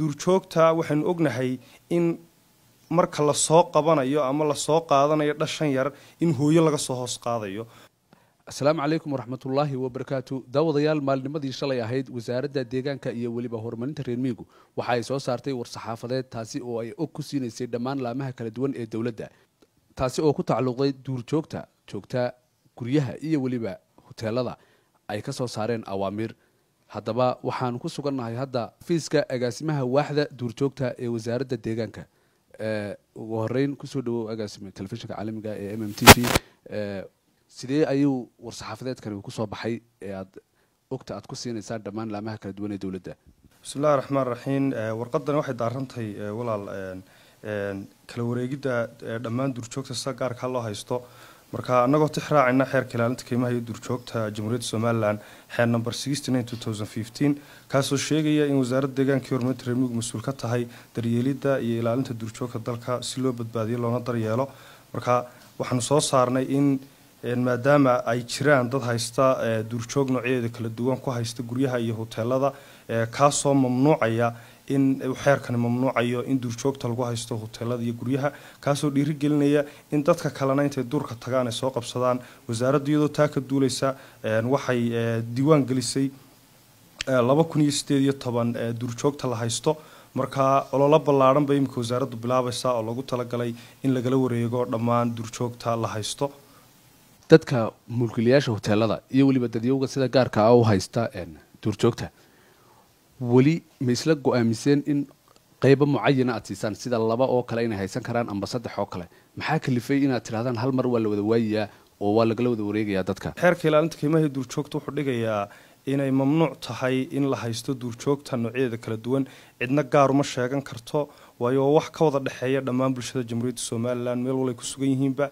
duurjoogta waxaanu ognahay in marka lasoo qabanayo ama lasoo qaadanayo dhashan yar in hooyo laga soo hoos qaadayo asalaamu calaykum waraxmatullaahi wabarakaatu daawadayaal maalnimadii shalay ahayd wasaaradda deegaanka iyo weliba horumarinta reer miigu waxa ay soo saartay war-saxaafadeed taasi oo ay og ku siinaysay dhammaan laamaha kala duwan ee dowladda taasi oo ku tacalluqday duurjoogta joogta guryaha iyo weliba hoteelada ay ka soo saareen awaamiir haddaba waxaanu ku sugannahay hadda fiiska agaasimaha waaxda duurjoogta ee wasaaradda deegaanka ugu horeyn kusoo dhawow agaasime telefishinka caalamiga ah ee m m t v sidee ayuu war-saxaafadeedkani kusoo baxay ee aad ogta aad ku siinaysaan dhammaan laamaha kala duwan ee dowladda bismillahi raxmaan raxiim warqadan waxay daarantahay walaal kala wareegidda dhammaan duurjoogta sida gaarka ha loo haysto marka anagoo tix raacina xeerka ilaalinta keymaha iyo duurjoogta jamhuuriyadda somalilan xeer number kaasoo sheegaya in wasaaradda deegaankai horumarinta reer miyigu mas-uul ka tahay daryeelidda iyo ilaalinta duurjoogta dalka si loo badbaadiyo loona daryeelo marka waxaanu soo saarnay in eh, maadaama ay jiraan dad haysta eh, duurjoog noocyadeeda kala duwan ku haysta guryaha iyo hoteelada eh, kaasoo mamnuucaya in xeerkani mamnuucayo in duurjoogta lagu haysto hoteelada iyo guryaha kaasoo dhiirigelinaya in dadka kalena intay duurka tagaan ay soo qabsadaan wasaaradda iyadoo taa ka duuleysa waxay e, diiwaan gelisay e, laba kun iyo sideed iyo toban e, duurjoogta la haysto markaa olola ballaaran bay iminka wasaaraddu bilaabaysaa oo lagu talagalay in lagala wareego dhammaan duurjoogta la haysto dadka mulkiilayaasha hoteelada iyo weliba dadyowga sida gaarka ah u haysta duurjoogta weli ma isla go-aamiseen in qaybo mucayana aad siisaan sida laba oo kale inay haysan karaan amba saddex oo kale maxaa kalifay inaad tidhahdaan hal mar waa la wada waayayaa oo waa lagala wada wareegayaa dadka xeerka ilaalinta qiimaha duurjoogta wuxuu dhigayaa inay mamnuuc tahay in la haysto duurjoogta noocyadeeda kala duwan cidna gaaruma sheegan karto waayo wax ka wada dhexeeya dhammaan bulshada jamhuuriyadda somalilan meel walay ku sugan yihiinba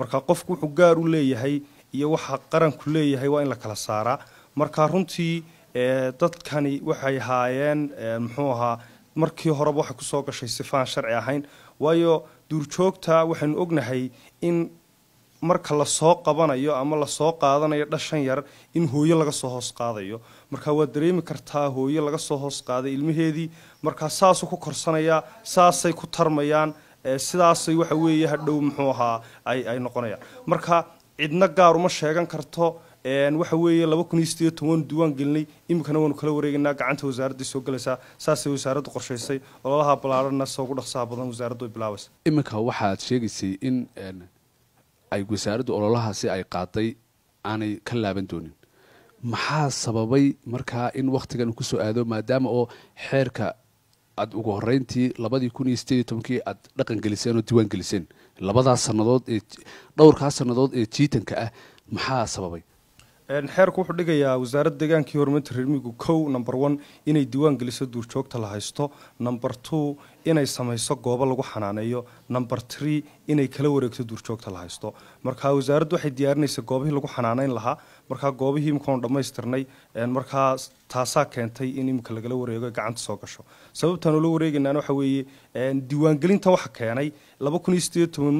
marka qofku wuxuu gaar u leeyahay iyo waxa qaranku leeyahay waa in la kala saaraa marka runtii dadkani waxay haayeen muxuu ahaa markii horeba waxay kusoo gashay sifaan sharci ahayn waayo duurjoogta waxaynu ognahay in marka lasoo qabanayo ama lasoo qaadanayo dhashan yar in hooyo laga soo hoos qaadayo marka waad dareemi kartaa hooyo laga soo hoos qaaday ilmaheedii markaa saasuu ku korsanayaa saasay ku tarmayaan sidaasay waxa weeye hadhow muxuu ahaa ay noqonayaan marka cidna gaar uma sheegan karto waxa weeye laba kun iyo sideed toban diwaan gelinay iminkana waanu kala wareegaynaa gacanta wasaaradday soo gelaysaa saasay wasaaraddu qorshaysay ololaha labaha ballaarana sa dhaqsaha badan wasaaraddu ay bilaabaysa iminka waxaad sheegaysay in ay wasaaraddu ololahaasi ay qaaday aanay ka laaban doonin maxaa sababay markaa in wakhtigan uu kusoo aado maadaama oo xeerka aad ugu horeyntii labadii kun iyo sideed iyo tobankii aad dhaqan geliseen oo diwaan geliseen labadaas sannadood ee dhowrkaas sannadood ee jiitanka ah maxaa sababay xeerku wuxuu dhigayaa wasaaradda deegaankii horumarinta reermigu kow number one inay diiwaan geliso duurjoogta la haysto number two inay samayso goobo lagu xanaaneeyo number tree inay kala wareegto duurjoogta la haysto marka wasaaraddu waxay diyaarinaysa goobihii lagu xanaaneyn lahaa markaa goobihii imikaanu dhammaystirnay markaa taasaa keentay in imika lagala wareego gacanta soo gasho sababtaanu la wareegaynaana waxa weeye diiwaangelinta waxa keenay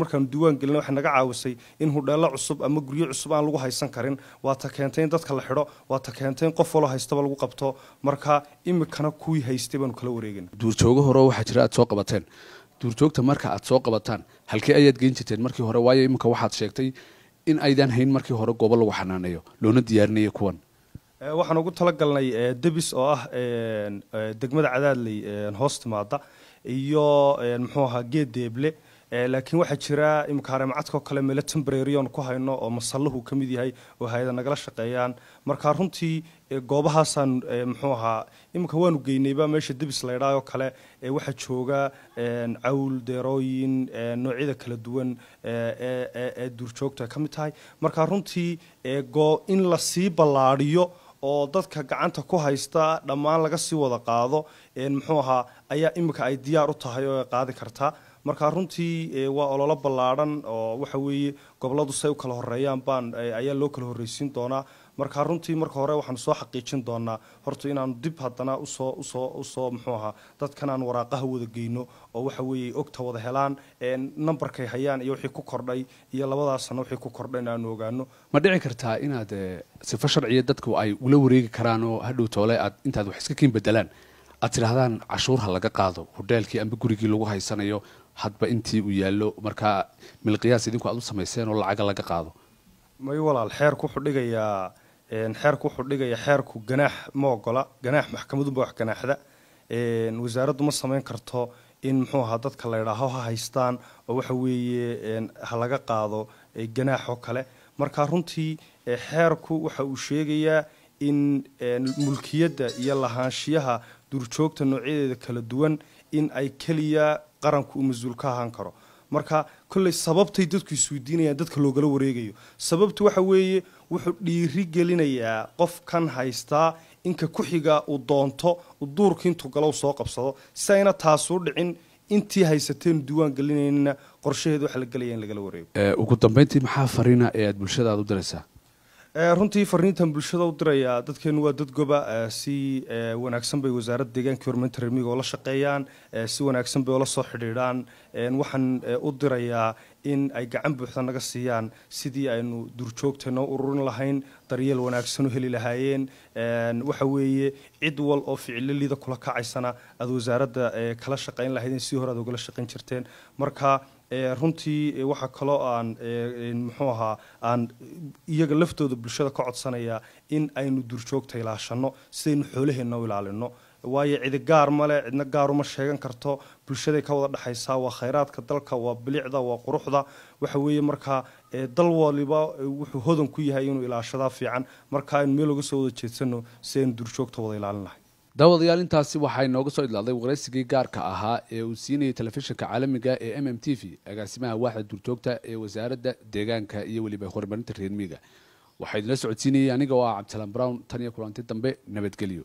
markaanu diiwaangelina waxay naga caawisay in hudheelo cusub ama guryo cusub aan lagu haysan karin waa ta keentay in dadka la xidho waa ta keentay in qof waloo haystaba lagu qabto marka imikana kuwii haystay baanu kala wareegana duurjoogo hore waxaa jira aad soo qabateen duurjoogta marka aad soo qabataan halkee ayaad geyn jirteen markii hore waayo iminka waxaad sheegtay in aydan hayn markii hore goobo lagu xanaaneeyo loona diyaarinayo kuwan eh, waxaan ugu talagalnay eh, debis oo ah eh, degmada cadaadley hoos timaada iyo muxuu ahaa geed deeble Eh, laakiin waxaa jira imika hareemcadkoo kale meelo tembraryon ku hayno oo masallahu ka mid yahay oo hay-ada nagala shaqeeyaan markaa runtii eh, goobahaasaan eh, mxuu ahaa iminka waanu geynayba meesha debis laydhaayoo kale waxaa jooga cawl deerooyin noocyada kala duwan ee duurjoogta ka mid tahay markaa runtii in lasii ballaadhiyo oo dadka gacanta ku haysta dhammaan laga sii wada qaado mxuu ahaa ayaa imika ay diyaar u tahay oo qaadi karta markaa runtii eh, waa ololo ballaadhan oo waxa weeye goboladu say u kala horeeyaan baan eh, ayaa loo kala horreysiin doonaa markaa runtii marka hore waxaanu soo xaqiijin doonaa horta inaan dib haddana usoo usoo usoo muxuu ahaa dadkan waraaqaha wada geyno oo waxa weeye ogta wada helaan eh, nambarkay hayaan iyo wixii ku kordhay iyo labadaas sanno wixii ku kordhayn aanu ogaano ma dhici kartaa inaad sifo sharciya dadku ay ula wareegi karaan oo hadhow toole aad intaad wax iska kiin bedelaan aad tidhaahdaan cashuurha laga qaado hodheelkii amba gurigii lagu haysanayo hadba intii uu yaallo markaa milqiyaas idinku aad u samayseen oo lacaga laga qaado may walaal xeerku wuxuu dhigayaa xeerku wuxuu dhigaya xeerku ganaax ma ogola ganaax maxkamadunba wax ganaaxda wasaaraddu ma samayn karto in muxuu ahaa dadka la ydhaaho ha haystaan oo waxa weeye ha laga qaado ganaax oo kale marka runtii xeerku waxa uu sheegayaa in mulkiyadda iyo lahaanshiyaha durjoogta noocyadeeda kala duwan in ay keliya qaranku uu mas-uul ka ahaan karo marka kolley sababtay dadku isweydiinayaan dadka loogala wareegayo sababtu waxa weeye wuxuu dhiiri gelinayaa qof kan haystaa inka ku xigaa uu doonto duurka intuu galo u soo qabsado si ayna taasuu dhicin intii haysateen diiwaan gelinaynina qorshaheeda waxa la gelaya in lagala wareego eh, ugu dambayntii maxaa fariina ee aad bulshada aad u diraysaa runtii fariintan bulshada u dirayaa dadkeenu waa dad goba si wanaagsan bay wasaaradda deegaanka horumarinta reermiyigao la shaqeeyaan si wanaagsan bay ola soo xidhiidhaan waxaan u dirayaa in ay gacan buuxda naga siiyaan sidii aynu durjoogta noo ururin lahayn daryeel wanaagsan u heli lahaayeen waxa weeye cid wal oo ficiloliida kula kacaysana aada wasaaradda kala shaqayn in si hore aad ugala shaqayn jirteen marka Eh, runtii eh, waxaa kaloo aan eh, muxuu ahaa aan iyaga laftooda bulshada ka codsanayaa in aynu durjoogta ilaashano sidaynu xoolaheenna u ilaalino waayo cidi gaar male cidna gaaruma sheegan karto bulshaday ka wada dhexaysaa waa khayraadka dalka waa bilicda waa quruxda waxa weeye markaa dal waliba wuxuu hodan ku yahay inuu ilaashadaa fiican markaa aynu meel uga soo wada jeedsano si aynu durjoogta wada ilaalin lahay daawadayaal intaasi waxaa inooga soo idlaaday waraysigii gaarka ahaa ee uu siinayay telefishinka caalamiga ah ee m m t v agaasimaha waaxda duurjoogta ee wasaaradda deegaanka iyo weliba horumarinta reermiiga waxaa idinla socodsiinayay aniga oo ah cabdisalaan brown tan iyo kulanti dambe nabadgelyo